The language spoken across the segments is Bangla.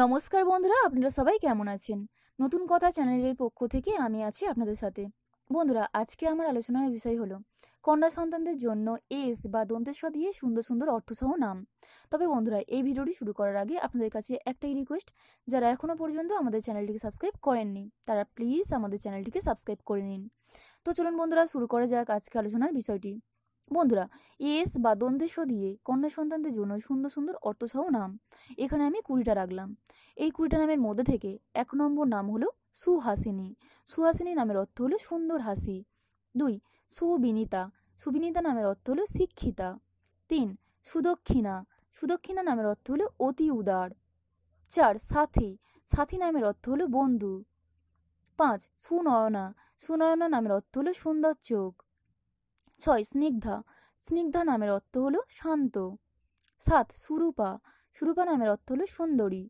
নমস্কার বন্ধুরা আপনারা সবাই কেমন আছেন নতুন কথা চ্যানেলের পক্ষ থেকে আমি আছি আপনাদের সাথে বন্ধুরা আজকে আমার আলোচনার বিষয় হলো কন্যা সন্তানদের জন্য এস বা দন্তেশ দিয়ে সুন্দর সুন্দর অর্থসহ নাম তবে বন্ধুরা এই ভিডিওটি শুরু করার আগে আপনাদের কাছে একটাই রিকোয়েস্ট যারা এখনও পর্যন্ত আমাদের চ্যানেলটিকে সাবস্ক্রাইব করেননি তারা প্লিজ আমাদের চ্যানেলটিকে সাবস্ক্রাইব করে নিন তো চলুন বন্ধুরা শুরু করা যাক আজকে আলোচনার বিষয়টি বন্ধুরা এস বা দ্বন্দ্বেশ্ব দিয়ে কন্যা সন্তানদের জন্য সুন্দর সুন্দর অর্থসহ নাম এখানে আমি কুড়িটা রাখলাম এই কুড়িটা নামের মধ্যে থেকে এক নম্বর নাম হলো সুহাসিনী সুহাসিনী নামের অর্থ হলো সুন্দর হাসি দুই সুবিনীতা সুবিনীতা নামের অর্থ হলো শিক্ষিতা তিন সুদক্ষিণা সুদক্ষিণা নামের অর্থ হলো অতি উদার চার সাথী সাথী নামের অর্থ হলো বন্ধু পাঁচ সুনয়না সুনয়না নামের অর্থ হলো সুন্দর চোখ ছয় স্নিগ্ধা স্নিগ্ধা নামের অর্থ হলো শান্ত সাত সুরূপা সুরূপা নামের অর্থ হলো সুন্দরী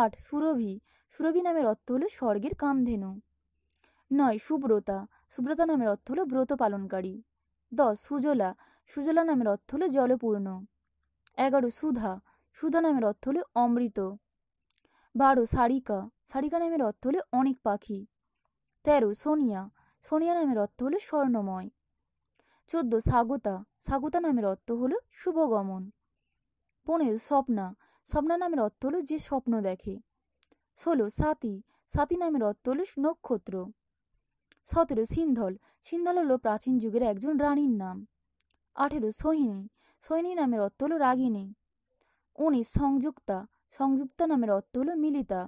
আট সুরভি সুরভি নামের অর্থ হলো স্বর্গের কামধেনু নয় সুব্রতা সুব্রতা নামের অর্থ হলো ব্রত পালনকারী দশ সুজলা সুজলা নামের অর্থ হলো জলপূর্ণ এগারো সুধা সুধা নামের অর্থ হলো অমৃত বারো সারিকা সারিকা নামের অর্থ হলো অনেক পাখি তেরো সোনিয়া সোনিয়া নামের অর্থ হলো স্বর্ণময় চোদ্দ স্বাগতা স্বাগতা নামের অর্থ হলো শুভগমন পনেরো স্বপ্না স্বপ্না নামের অর্থ হলো যে স্বপ্ন দেখে ষোলো সাতি সাতি নামের অর্থ হলো নক্ষত্র সতেরো সিন্ধল সিন্ধল হলো প্রাচীন যুগের একজন রানীর নাম আঠেরো সোহিনী সোহিনী নামের অর্থ হলো রাগিনী উনিশ সংযুক্তা সংযুক্তা নামের অর্থ হলো মিলিতা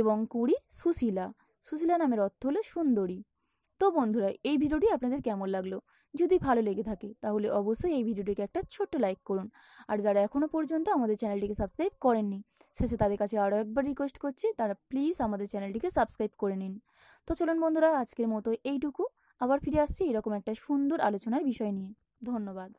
এবং কুড়ি সুশীলা সুশীলা নামের অর্থ হলো সুন্দরী তো বন্ধুরা এই ভিডিওটি আপনাদের কেমন লাগলো যদি ভালো লেগে থাকে তাহলে অবশ্যই এই ভিডিওটিকে একটা ছোট্ট লাইক করুন আর যারা এখনও পর্যন্ত আমাদের চ্যানেলটিকে সাবস্ক্রাইব করেননি শেষে তাদের কাছে আরও একবার রিকোয়েস্ট করছি তারা প্লিজ আমাদের চ্যানেলটিকে সাবস্ক্রাইব করে নিন তো চলুন বন্ধুরা আজকের মতো এইটুকু আবার ফিরে আসছি এরকম একটা সুন্দর আলোচনার বিষয় নিয়ে ধন্যবাদ